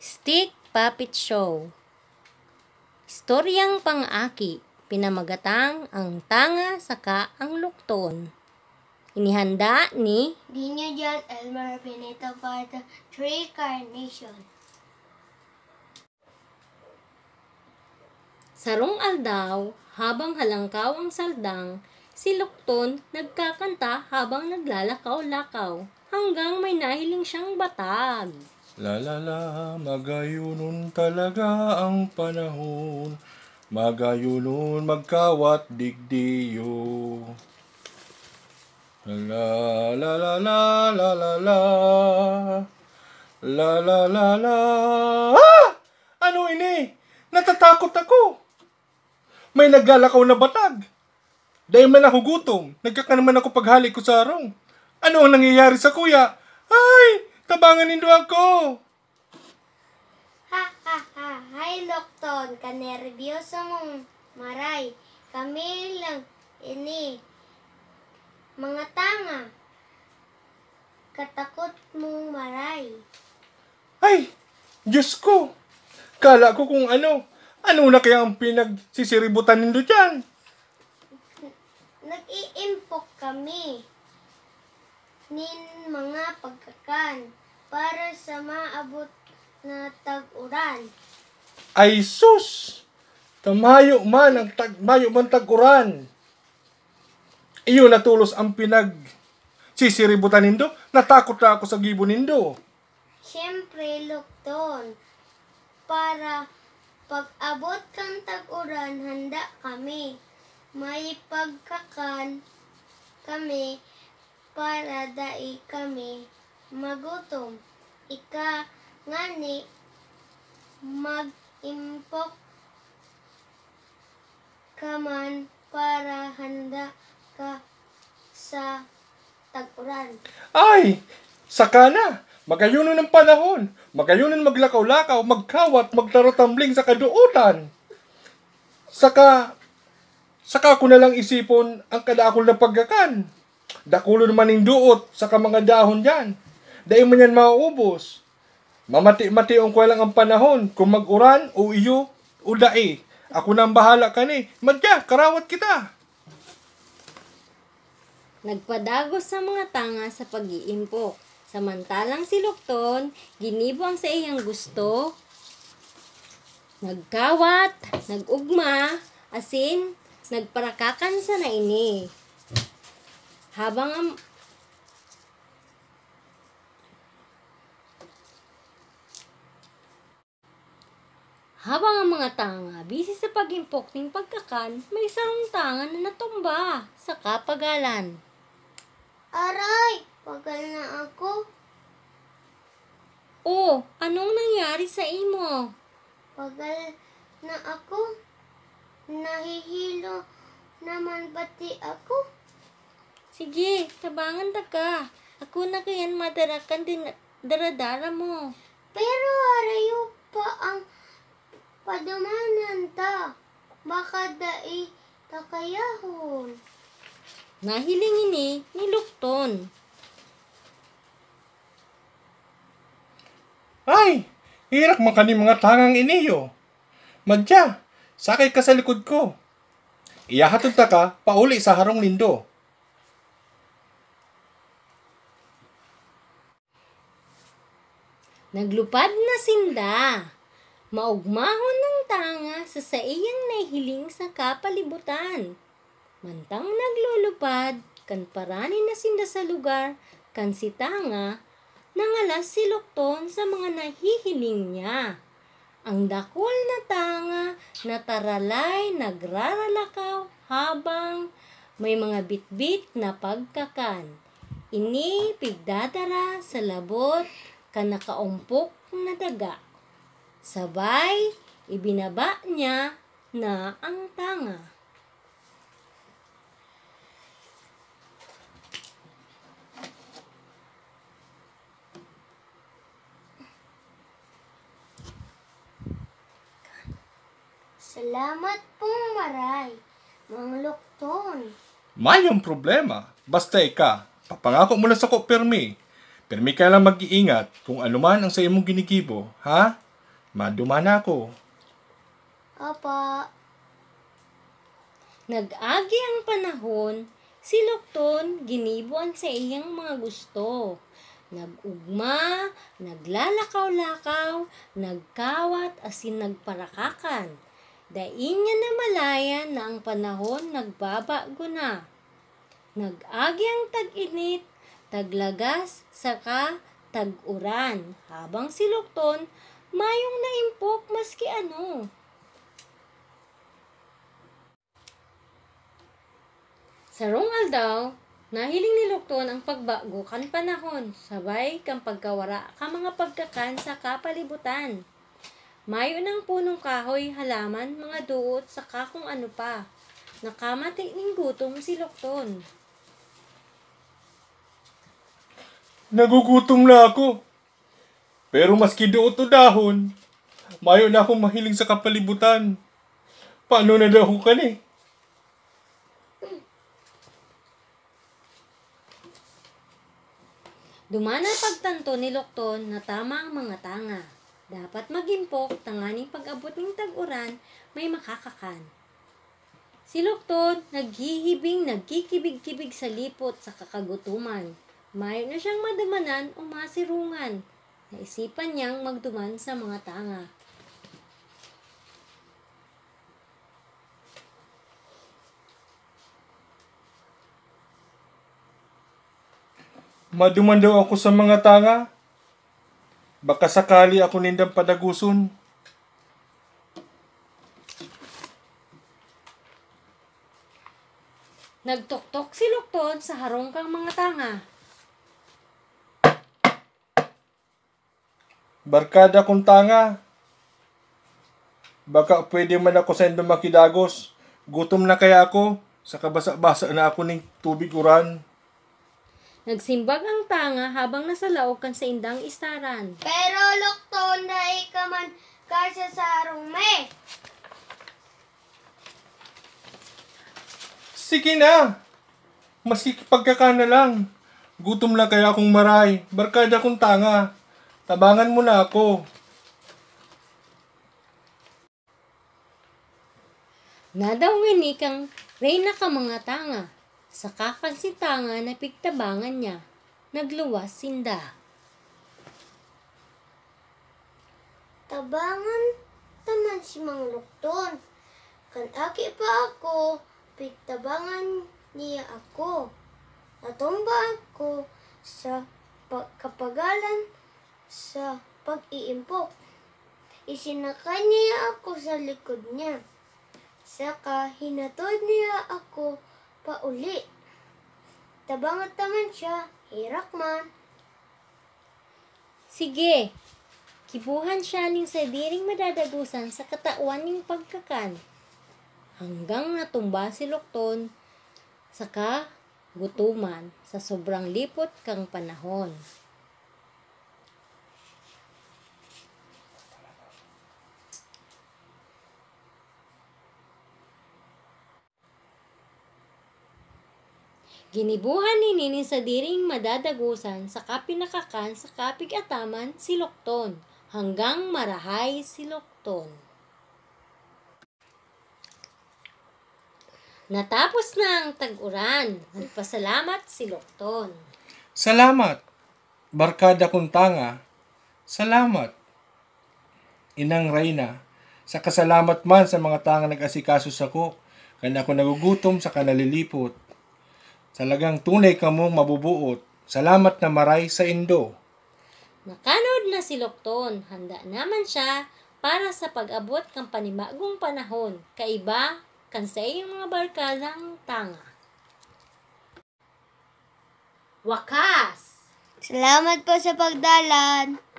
Stick Puppet Show Istoryang pang-aki, pinamagatang ang tanga saka ang lukton. Inihanda ni Dino John Elmer Benito Parto, Tree Carnation. Sarong aldaw, habang halangkaw ang saldang, si Lukton nagkakanta habang naglalakaw-lakaw hanggang may nahiling siyang batag. Lalala, magayunon talaga ang panahon. Magayunon, magkawat digdiyo. La la la la la la la la la la ah! Ano ini? Natatakot ako. May naglalakaw na batag. Dahil man ako gutom, nagkaka naman ako paghalik ko sa arong. Ano ang nangyayari sa kuya? Ay, Tabangan nindo ako! Ha ha ha! Hay Lokton, kanerbyoso mong maray. Kami lang ini. Mga tanga, katakot mong maray. Ay! Diyos ko! Kala ko kung ano. Ano na kaya ang pinagsisiributan nindo dyan? Nag-iimpok kami nin mga pagkakan para sa maabot na tag-uran. Ay sus! Tamayo man ang tag mayo man tag-uran. Iyo natulos ang pinag sisiributan nindo. Natakot na ako sa gibo nindo. Siyempre, Lukton. Para pag-abot kang tag-uran, handa kami. May pagkakan kami para dai kami magutom. Ika ngani mag-impok kaman para handa ka sa taguran. Ay! Saka na! Magayunan ng panahon! Magayunan maglakaw-lakaw, magkawat, magtarotambling sa kaduutan! Saka, saka ko na lang isipon ang kadakol na pagkakan. Dakulo naman ng duot, sa mga dahon dyan. Dahil man yan mauubos. Mamati-mati ang lang ang panahon. Kung mag-uran, o iyo, o dae. Ako nang bahala ka ni. Madya, karawat kita. Nagpadagos sa mga tanga sa pag-iimpok. Samantalang si Lukton, ang sa iyang gusto, nagkawat, nagugma, asin, nagparakakan sa naini. Habang ang Habang ang mga tanga busy sa pagimpok ng pagkakan, may isang tanga na natumba sa kapagalan. Aray! Pagal na ako. Oh, anong nangyari sa imo? Pagal na ako. Nahihilo naman pati ako. Sige, tabangan ta ka. Ako na kayan madarakan din daradara mo. Pero arayo pa ang padumanan ta, baka dai takayahon. Nahilingin ni ni Lukton. Ay, hirak man kani mga tangang iniyo. Magya, sakay ka sa likod ko. Iyahatod ta ka, pauli sa harong lindo. Naglupad na sinda maugmahon ng tanga sa saiyang iyang nahiling sa kapalibutan. Mantang naglulupad, kan parani na sinda sa lugar, kan si tanga, nangalas si Lokton sa mga nahihiling niya. Ang dakol na tanga, na taralay nagraralakaw, habang may mga bitbit na pagkakan. Ini pigdatara sa labot, kanakaumpok na daga. Sabay, ibinaba niya na ang tanga. Salamat pong maray, mga lukton. Mayong problema. Basta ika, papangako mo lang sa ko, Permi. Permi ka lang mag-iingat kung anuman ang sa imong ginigibo, ha? Maduma na ako. Opo. Nag-agi ang panahon, si Lokton ginibuan sa iyang mga gusto. Nagugma, naglalakaw-lakaw, nagkawat asin nagparakakan. Dain niya na malaya na ang panahon nagbabago na. Nag-agi ang tag-init, taglagas, saka tag-uran, habang si Lukton Mayong naimpok maski ano. Sa rungal daw, nahiling ni Lukton ang pagbago kan panahon, sabay kang pagkawara ka mga pagkakan sa kapalibutan. Mayo ng punong kahoy, halaman, mga duot, saka kung ano pa. Nakamati ning gutom si Lukton. Nagugutom na ako. Pero maski doot o dahon, mayo na akong mahiling sa kapalibutan. Paano na daw ka ni? Dumana pagtanto ni Lokton na tama ang mga tanga. Dapat magimpok, tanganing pag-abot ng tag-uran, may makakakan. Si Lokton, naghihibing, nagkikibig-kibig sa lipot sa kakagutuman. Mayo na siyang madamanan o masirungan Naisipan niyang magduman sa mga tanga. Maduman daw ako sa mga tanga. Baka sakali ako nindang padaguson. Nagtuktok si Lukton sa harong kang mga tanga. Barkada kong tanga. Baka pwede man ako sa inyong makidagos. Gutom na kaya ako. Sa kabasa-basa na ako ning tubig uran. Nagsimbag ang tanga habang nasa laokan sa indang istaran. Pero lukto na ikaman kasya sa rume. Sige na! Maski pagkakana lang. Gutom na kaya akong maray. Barkada kong tanga. Tabangan mo na ako. Nadawin ikang reyna ka mga tanga. Sa kakansitanga na pigtabangan niya, nagluwas sinda. Tabangan taman si Mang Lukton. Kan aki pa ako, pigtabangan niya ako. Natumba ako sa kapagalan sa pag-iimpok. Isinakay niya ako sa likod niya. Saka hinatod niya ako pauli. Tabang at taman siya, hirak man. Sige, kibuhan siya ning sa diring madadagusan sa katawan ning pagkakan. Hanggang natumba si Lokton, saka gutuman sa sobrang lipot kang panahon. Ginibuhan ni Nini sa diring madadagusan sa kapinakakan sa kapigataman si Lokton hanggang marahay si Lokton. Natapos na ang tag-uran. Nagpasalamat si Lokton. Salamat, Barkada Kuntanga. Salamat, Inang Reyna. Sa kasalamat man sa mga tanga nag-asikaso sa ko, kanya ako nagugutom sa kanalilipot Talagang tunay ka mong mabubuot. Salamat na maray sa Indo. Nakanod na si Lokton. Handa naman siya para sa pag-abot kang panibagong panahon. Kaiba kan sa iyong mga barkadang tanga. Wakas! Salamat po sa pagdalan.